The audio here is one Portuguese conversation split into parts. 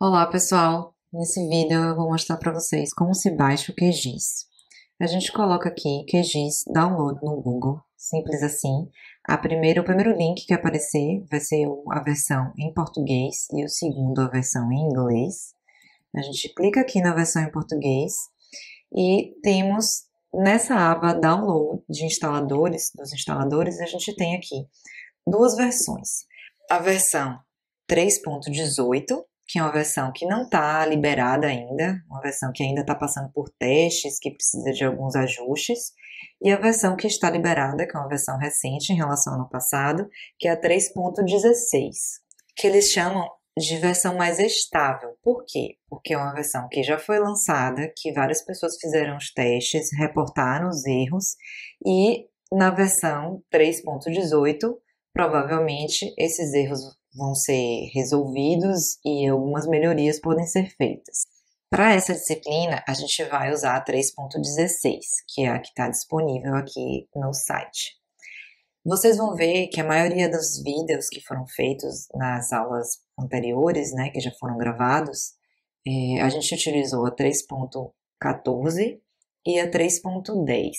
Olá pessoal, nesse vídeo eu vou mostrar para vocês como se baixa o QGIS. A gente coloca aqui QGIS Download no Google, simples assim. A primeira, o primeiro link que aparecer vai ser a versão em português e o segundo a versão em inglês. A gente clica aqui na versão em português e temos nessa aba Download de instaladores, dos instaladores, a gente tem aqui duas versões. A versão 3.18, que é uma versão que não está liberada ainda, uma versão que ainda está passando por testes, que precisa de alguns ajustes, e a versão que está liberada, que é uma versão recente em relação ao ano passado, que é a 3.16, que eles chamam de versão mais estável. Por quê? Porque é uma versão que já foi lançada, que várias pessoas fizeram os testes, reportaram os erros, e na versão 3.18, provavelmente esses erros vão ser resolvidos e algumas melhorias podem ser feitas. Para essa disciplina, a gente vai usar a 3.16, que é a que está disponível aqui no site. Vocês vão ver que a maioria dos vídeos que foram feitos nas aulas anteriores, né, que já foram gravados, é, a gente utilizou a 3.14 e a 3.10.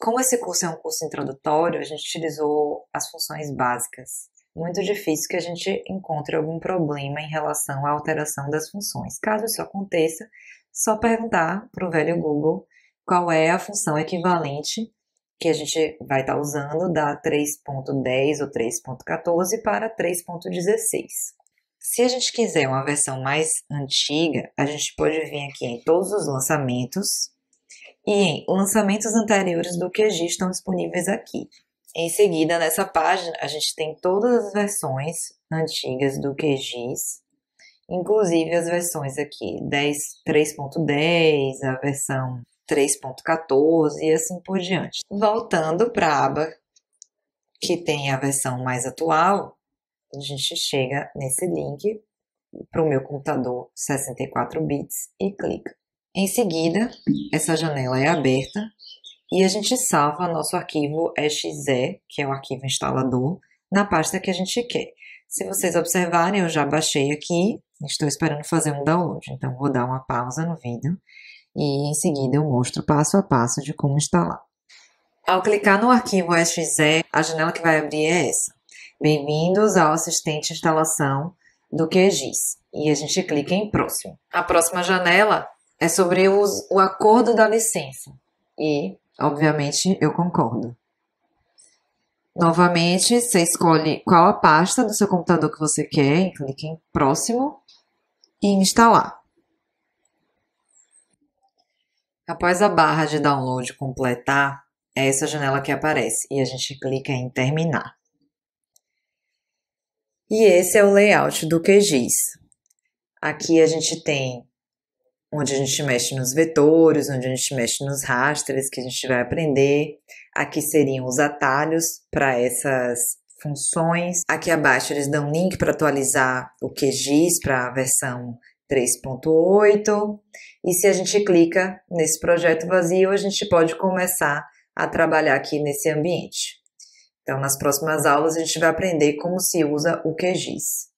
Como esse curso é um curso introdutório, a gente utilizou as funções básicas muito difícil que a gente encontre algum problema em relação à alteração das funções. Caso isso aconteça, só perguntar para o velho Google qual é a função equivalente que a gente vai estar tá usando da 3.10 ou 3.14 para 3.16. Se a gente quiser uma versão mais antiga, a gente pode vir aqui em todos os lançamentos e em lançamentos anteriores do QG estão disponíveis aqui. Em seguida, nessa página, a gente tem todas as versões antigas do QGIS, inclusive as versões aqui 3.10, a versão 3.14 e assim por diante. Voltando para a aba que tem a versão mais atual, a gente chega nesse link para o meu computador 64 bits e clica. Em seguida, essa janela é aberta e a gente salva nosso arquivo exe, que é o arquivo instalador, na pasta que a gente quer. Se vocês observarem, eu já baixei aqui, estou esperando fazer um download, então vou dar uma pausa no vídeo e em seguida eu mostro passo a passo de como instalar. Ao clicar no arquivo exe, a janela que vai abrir é essa. Bem-vindos ao assistente de instalação do QGIS. E a gente clica em próximo. A próxima janela é sobre os, o acordo da licença. E Obviamente, eu concordo. Novamente, você escolhe qual a pasta do seu computador que você quer, clique em próximo e instalar. Após a barra de download completar, é essa janela que aparece e a gente clica em terminar. E esse é o layout do QGIS. Aqui a gente tem onde a gente mexe nos vetores, onde a gente mexe nos rasters, que a gente vai aprender. Aqui seriam os atalhos para essas funções. Aqui abaixo eles dão link para atualizar o QGIS para a versão 3.8. E se a gente clica nesse projeto vazio, a gente pode começar a trabalhar aqui nesse ambiente. Então, nas próximas aulas, a gente vai aprender como se usa o QGIS.